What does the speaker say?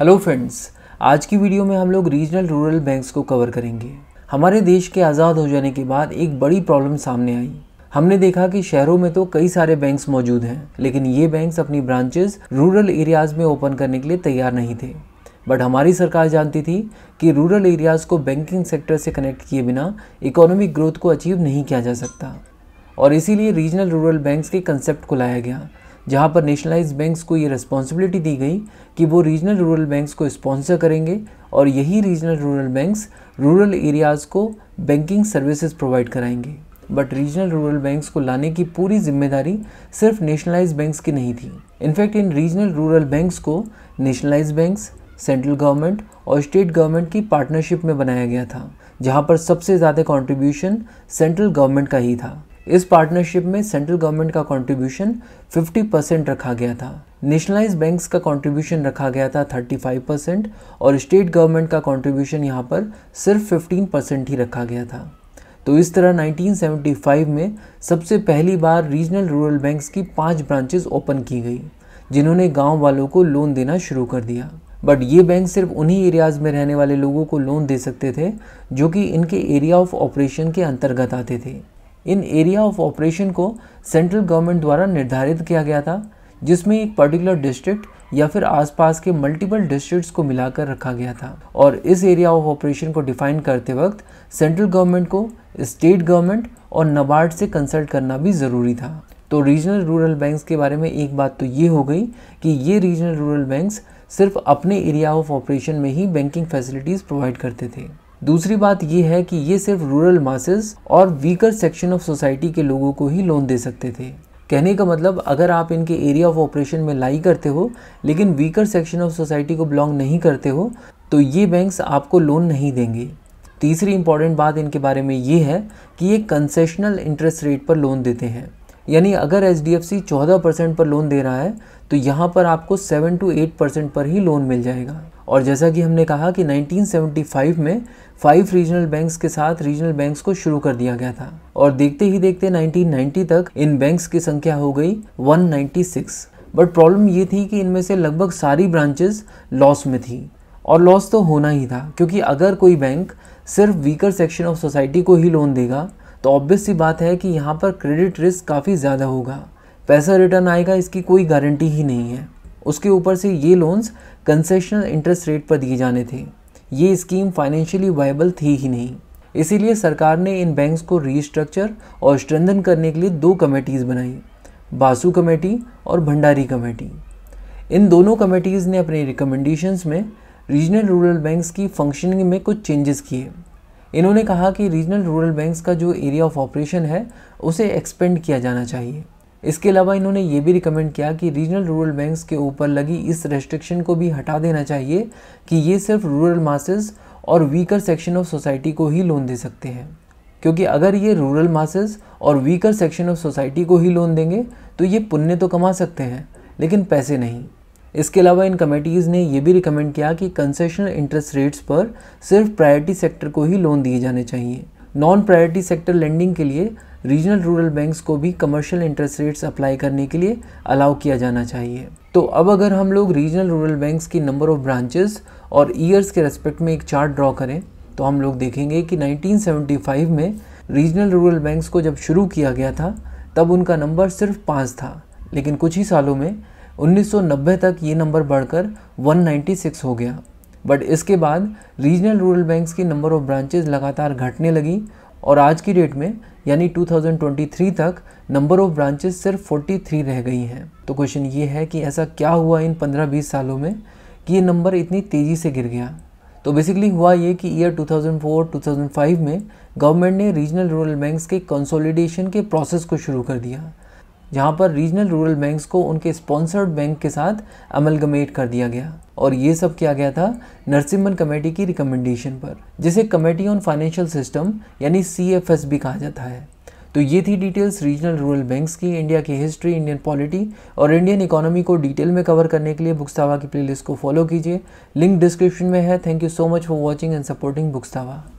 hello friends आज की video में हम लोग रीजनल रूरल बैंक्स को कवर करेंगे हमारे देश के आज़ाद हो जाने के बाद एक बड़ी प्रॉब्लम सामने आई हमने देखा कि शहरों में तो कई सारे बैंक्स मौजूद हैं लेकिन ये बैंक्स अपनी ब्रांचेस रूरल एरियाज़ में ओपन करने के लिए तैयार नहीं थे बट हमारी सरकार जानती थी कि रूरल एरियाज़ को बैंकिंग सेक्टर से कनेक्ट किए बिना इकोनॉमिक ग्रोथ को अचीव नहीं किया जा सकता और इसीलिए रीजनल रूरल बैंक्स के कंसेप्ट को लाया गया जहाँ पर नेशनलाइज बैंक्स को ये रिस्पॉन्सिबिलिटी दी गई कि वो रीजनल रूरल बैंक्स को स्पॉन्सर करेंगे और यही regional rural banks rural areas को बैंकिंग सर्विसेज प्रोवाइड कराएंगे बट रीजनल रूरल बैंक्स को लाने की पूरी जिम्मेदारी सिर्फ नेशनलाइज बैंक्स की नहीं थी इनफैक्ट इन रीजनल रूरल बैंक्स को नेशनलाइज बैंक्स सेंट्रल गवर्नमेंट और स्टेट गवर्नमेंट की पार्टनरशिप में बनाया गया था जहाँ पर सबसे ज़्यादा कंट्रीब्यूशन सेंट्रल गवर्नमेंट का ही था इस पार्टनरशिप में सेंट्रल गवर्नमेंट का कंट्रीब्यूशन 50 परसेंट रखा गया था नेशनलाइज बैंक्स का कंट्रीब्यूशन रखा गया था 35 परसेंट और स्टेट गवर्नमेंट का कंट्रीब्यूशन यहाँ पर सिर्फ 15 परसेंट ही रखा गया था तो इस तरह 1975 में सबसे पहली बार रीजनल रूरल बैंक्स की पाँच ब्रांचेस ओपन की गई जिन्होंने गाँव वालों को लोन देना शुरू कर दिया बट ये बैंक सिर्फ उन्हीं एरियाज़ में रहने वाले लोगों को लोन दे सकते थे जो कि इनके एरिया ऑफ ऑपरेशन के अंतर्गत आते थे इन एरिया ऑफ ऑपरेशन को सेंट्रल गवर्नमेंट द्वारा निर्धारित किया गया था जिसमें एक पर्टिकुलर डिस्ट्रिक्ट या फिर आसपास के मल्टीपल डिस्ट्रिक्ट्स को मिलाकर रखा गया था और इस एरिया ऑफ ऑपरेशन को डिफाइन करते वक्त सेंट्रल गवर्नमेंट को स्टेट गवर्नमेंट और नबार्ड से कंसल्ट करना भी ज़रूरी था तो रीजनल रूरल बैंक्स के बारे में एक बात तो ये हो गई कि ये रीजनल रूरल बैंक्स सिर्फ अपने एरिया ऑफ ऑपरेशन में ही बैंकिंग फैसिलिटीज़ प्रोवाइड करते थे दूसरी बात यह है कि ये सिर्फ रूरल मासेस और वीकर सेक्शन ऑफ सोसाइटी के लोगों को ही लोन दे सकते थे कहने का मतलब अगर आप इनके एरिया ऑफ ऑपरेशन में लाई करते हो लेकिन वीकर सेक्शन ऑफ सोसाइटी को बिलोंग नहीं करते हो तो ये बैंक्स आपको लोन नहीं देंगे तीसरी इंपॉर्टेंट बात इनके बारे में ये है कि ये कंसेशनल इंटरेस्ट रेट पर लोन देते हैं यानी अगर एच डी एफ सी चौदह परसेंट पर लोन दे रहा है तो यहाँ पर आपको सेवन टू एट परसेंट पर ही लोन मिल जाएगा और जैसा कि हमने कहा कि 1975 में फाइव रीजनल बैंक्स के साथ रीजनल बैंक्स को शुरू कर दिया गया था और देखते ही देखते 1990 तक इन बैंक्स की संख्या हो गई 196 बट प्रॉब्लम ये थी कि इनमें से लगभग सारी ब्रांचेस लॉस में थी और लॉस तो होना ही था क्योंकि अगर कोई बैंक सिर्फ वीकर सेक्शन ऑफ सोसाइटी को ही लोन देगा तो ऑब्वियस सी बात है कि यहाँ पर क्रेडिट रिस्क काफ़ी ज़्यादा होगा पैसा रिटर्न आएगा इसकी कोई गारंटी ही नहीं है उसके ऊपर से ये लोन्स कंसेशनल इंटरेस्ट रेट पर दिए जाने थे ये स्कीम फाइनेंशियली वायबल थी ही नहीं इसीलिए सरकार ने इन बैंक्स को रीस्ट्रक्चर और स्ट्रेंथन करने के लिए दो कमेटीज़ बनाई बासु कमेटी और भंडारी कमेटी इन दोनों कमेटीज़ ने अपने रिकमेंडेशंस में रीजनल रूरल बैंक्स की फंक्शनिंग में कुछ चेंजेस किए इन्होंने कहा कि रीजनल रूरल बैंक्स का जो एरिया ऑफ ऑपरेशन है उसे एक्सपेंड किया जाना चाहिए इसके अलावा इन्होंने ये भी रिकमेंड किया कि रीजनल रूरल बैंक्स के ऊपर लगी इस रेस्ट्रिक्शन को भी हटा देना चाहिए कि ये सिर्फ रूरल मासेस और वीकर सेक्शन ऑफ सोसाइटी को ही लोन दे सकते हैं क्योंकि अगर ये रूरल मासेस और वीकर सेक्शन ऑफ सोसाइटी को ही लोन देंगे तो ये पुण्य तो कमा सकते हैं लेकिन पैसे नहीं इसके अलावा इन कमेटीज़ ने यह भी रिकमेंड किया कि कंसेशनल इंटरेस्ट रेट्स पर सिर्फ प्रायोरिटी सेक्टर को ही लोन दिए जाने चाहिए नॉन प्रायोरिटी सेक्टर लेंडिंग के लिए रीजनल रूरल बैंक्स को भी कमर्शियल इंटरेस्ट रेट्स अप्लाई करने के लिए अलाउ किया जाना चाहिए तो अब अगर हम लोग रीजनल रूरल बैंक्स की नंबर ऑफ ब्रांचेस और ईयर्स के रेस्पेक्ट में एक चार्ट ड्रॉ करें तो हम लोग देखेंगे कि 1975 में रीजनल रूरल बैंक्स को जब शुरू किया गया था तब उनका नंबर सिर्फ पाँच था लेकिन कुछ ही सालों में 1990 तक ये नंबर बढ़कर 196 हो गया बट इसके बाद रीजनल रूरल बैंक्स की नंबर ऑफ ब्रांचेज लगातार घटने लगी और आज की डेट में यानी 2023 तक नंबर ऑफ ब्रांचेस सिर्फ 43 रह गई हैं तो क्वेश्चन ये है कि ऐसा क्या हुआ इन 15-20 सालों में कि ये नंबर इतनी तेज़ी से गिर गया तो बेसिकली हुआ ये कि ईयर 2004-2005 में गवर्नमेंट ने रीजनल रूरल बैंक्स के कंसोलिडेशन के प्रोसेस को शुरू कर दिया जहाँ पर रीजनल रूरल बैंक्स को उनके स्पॉन्सर्ड बैंक के साथ अमलगमेट कर दिया गया और ये सब किया गया था नरसिम्हन कमेटी की रिकमेंडेशन पर जिसे कमेटी ऑन फाइनेंशियल सिस्टम यानी सी एफ एस भी कहा जाता है तो ये थी डिटेल्स रीजनल रूरल बैंक्स की इंडिया की हिस्ट्री इंडियन पॉलिटी और इंडियन इकोनॉमी को डिटेल में कवर करने के लिए बुक्सावा की प्लेलिस्ट को फॉलो कीजिए लिंक डिस्क्रिप्शन में है thank you so much for watching and supporting बुक्सावा